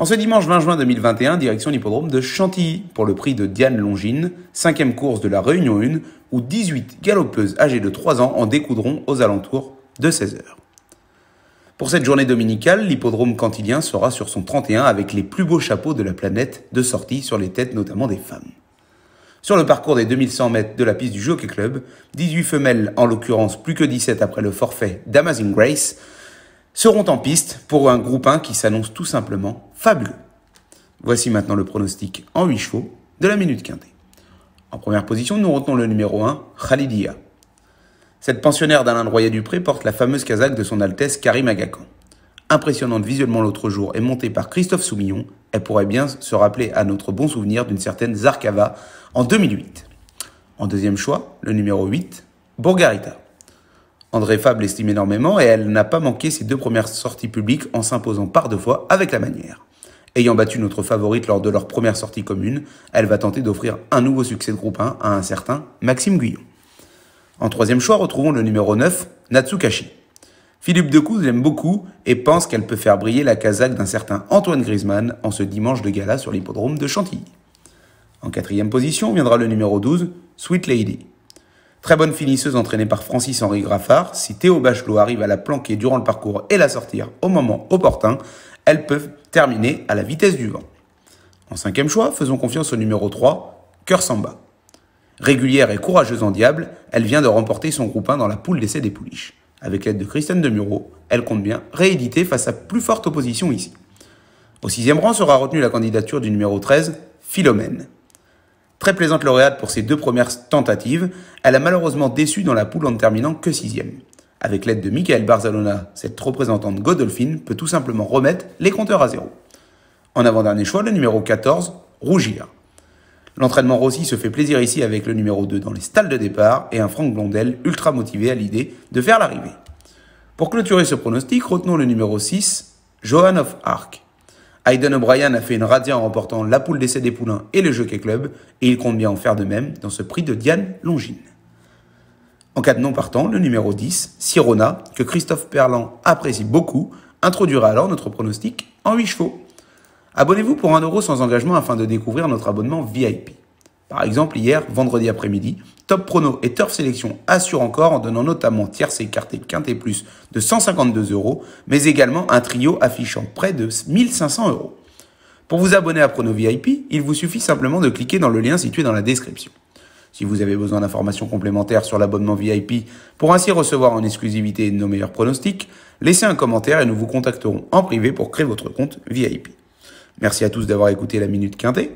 En ce dimanche 20 juin 2021, direction l'hippodrome de Chantilly pour le prix de Diane Longine, cinquième course de la Réunion 1, où 18 galopeuses âgées de 3 ans en découdront aux alentours de 16 heures. Pour cette journée dominicale, l'hippodrome cantilien sera sur son 31 avec les plus beaux chapeaux de la planète de sortie sur les têtes notamment des femmes. Sur le parcours des 2100 mètres de la piste du Jockey Club, 18 femelles, en l'occurrence plus que 17 après le forfait d'Amazing Grace, seront en piste pour un groupe 1 qui s'annonce tout simplement fabuleux. Voici maintenant le pronostic en 8 chevaux de la minute quintée. En première position, nous retenons le numéro 1, Khalidia. Cette pensionnaire d'Alain Royer-Dupré porte la fameuse casaque de son Altesse Karim Agacan. Impressionnante visuellement l'autre jour et montée par Christophe Soumillon, elle pourrait bien se rappeler à notre bon souvenir d'une certaine Zarkava en 2008. En deuxième choix, le numéro 8, Bourgarita. André Fab l'estime énormément et elle n'a pas manqué ses deux premières sorties publiques en s'imposant par deux fois avec la manière. Ayant battu notre favorite lors de leur première sortie commune, elle va tenter d'offrir un nouveau succès de groupe 1 à un certain Maxime Guyon. En troisième choix, retrouvons le numéro 9, Natsukashi. Philippe Dekouze l'aime beaucoup et pense qu'elle peut faire briller la casaque d'un certain Antoine Griezmann en ce dimanche de gala sur l'hippodrome de Chantilly. En quatrième position viendra le numéro 12, Sweet Lady. Très bonne finisseuse entraînée par Francis-Henri Graffard, si Théo Bachelot arrive à la planquer durant le parcours et la sortir au moment opportun, elles peuvent terminer à la vitesse du vent. En cinquième choix, faisons confiance au numéro 3, Cœur Samba. Régulière et courageuse en diable, elle vient de remporter son groupe 1 dans la poule d'essai des pouliches. Avec l'aide de Christiane Demuro, elle compte bien rééditer face à plus forte opposition ici. Au sixième rang sera retenue la candidature du numéro 13, Philomène. Très plaisante lauréate pour ses deux premières tentatives, elle a malheureusement déçu dans la poule en ne terminant que sixième. Avec l'aide de Michael Barzalona, cette représentante godolphin peut tout simplement remettre les compteurs à zéro. En avant-dernier choix, le numéro 14, Rougir. L'entraînement Rossi se fait plaisir ici avec le numéro 2 dans les stalles de départ et un Franck Blondel ultra motivé à l'idée de faire l'arrivée. Pour clôturer ce pronostic, retenons le numéro 6, Johan of Arc. Aiden O'Brien a fait une radia en remportant la poule d'essai des poulains et le Jockey Club, et il compte bien en faire de même dans ce prix de Diane Longine. En cas de non partant, le numéro 10, Sirona, que Christophe Perlan apprécie beaucoup, introduira alors notre pronostic en 8 chevaux. Abonnez-vous pour 1€ sans engagement afin de découvrir notre abonnement VIP. Par exemple, hier, vendredi après-midi, Top Prono et Turf Sélection assurent encore en donnant notamment tierce et quarte plus de 152 euros, mais également un trio affichant près de 1500 euros. Pour vous abonner à Prono VIP, il vous suffit simplement de cliquer dans le lien situé dans la description. Si vous avez besoin d'informations complémentaires sur l'abonnement VIP pour ainsi recevoir en exclusivité nos meilleurs pronostics, laissez un commentaire et nous vous contacterons en privé pour créer votre compte VIP. Merci à tous d'avoir écouté la Minute Quintée.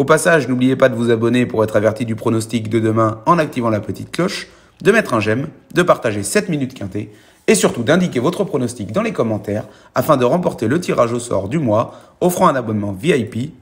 Au passage, n'oubliez pas de vous abonner pour être averti du pronostic de demain en activant la petite cloche, de mettre un j'aime, de partager 7 minutes quintées et surtout d'indiquer votre pronostic dans les commentaires afin de remporter le tirage au sort du mois offrant un abonnement VIP